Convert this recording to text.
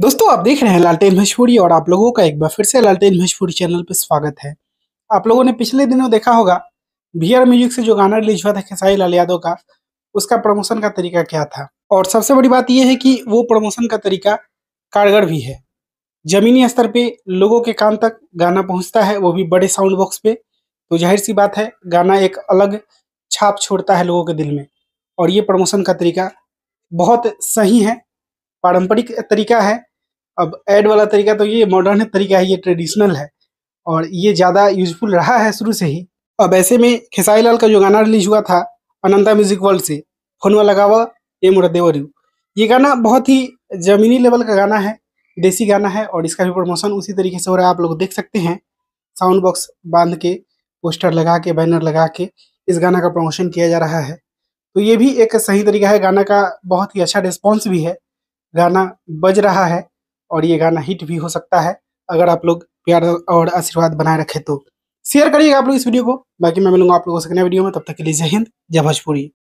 दोस्तों आप देख रहे हैं लालटेन भोजपुरी और आप लोगों का एक बार फिर से लालटेन भोजपुरी चैनल पर स्वागत है आप लोगों ने पिछले दिनों देखा होगा वी म्यूजिक से जो गाना रिलीज हुआ था खेसारी लाल यादव का उसका प्रमोशन का तरीका क्या था और सबसे बड़ी बात यह है कि वो प्रमोशन का तरीका कारगर भी है जमीनी स्तर पर लोगों के कान तक गाना पहुँचता है वो भी बड़े साउंड बॉक्स पे तो जाहिर सी बात है गाना एक अलग छाप छोड़ता है लोगों के दिल में और ये प्रमोशन का तरीका बहुत सही है पारंपरिक तरीका है अब ऐड वाला तरीका तो ये मॉडर्न तरीका है ये ट्रेडिशनल है और ये ज़्यादा यूजफुल रहा है शुरू से ही अब ऐसे में खेसाई लाल का जो गाना रिलीज हुआ था अनंता म्यूजिक वर्ल्ड से लगा हुआ ए यू ये गाना बहुत ही जमीनी लेवल का गाना है देसी गाना है और इसका भी प्रमोशन उसी तरीके से हो रहा है आप लोग देख सकते हैं साउंड बॉक्स बांध के पोस्टर लगा के बैनर लगा के इस गाना का प्रमोशन किया जा रहा है तो ये भी एक सही तरीका है गाना का बहुत ही अच्छा रिस्पॉन्स भी है गाना बज रहा है और ये गाना हिट भी हो सकता है अगर आप लोग प्यार और आशीर्वाद बनाए रखें तो शेयर करिएगा आप लोग इस वीडियो को बाकी मैं मिलूंगा आप लोगों से नए वीडियो में तब तक के लिए जय हिंद जय भोजपुरी